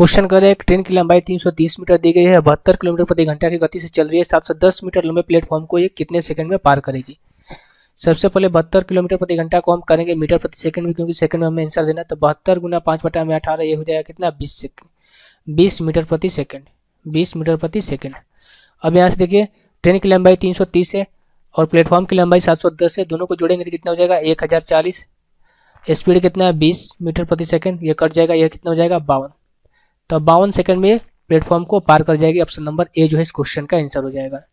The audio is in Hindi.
क्वेश्चन करें एक ट्रेन की लंबाई 330 मीटर दी गई है बहत्तर किलोमीटर प्रति घंटा की गति से चल रही है 710 मीटर लंबे प्लेटफॉर्म को ये कितने सेकंड में पार करेगी सबसे पहले बहत्तर किलोमीटर प्रति घंटा को हम करेंगे मीटर प्रति सेकंड में क्योंकि सेकंड में हमें आंसर देना तो बहत्तर गुना पाँच बटा में अठारह ये हो जाएगा कितना बीस सेकेंड बीस मीटर प्रति सेकेंड बीस मीटर प्रति सेकेंड अब यहाँ से देखिए ट्रेन की लंबाई तीन है और प्लेटफॉर्म की लंबाई सात है दोनों को जोड़ेंगे तो कितना हो जाएगा एक हज़ार चालीस स्पीड कितना है बीस मीटर प्रति सेकंड ये कट जाएगा यह कितना हो जाएगा बावन तो बावन सेकंड में प्लेटफॉर्म को पार कर जाएगी ऑप्शन नंबर ए जो है इस क्वेश्चन का आंसर हो जाएगा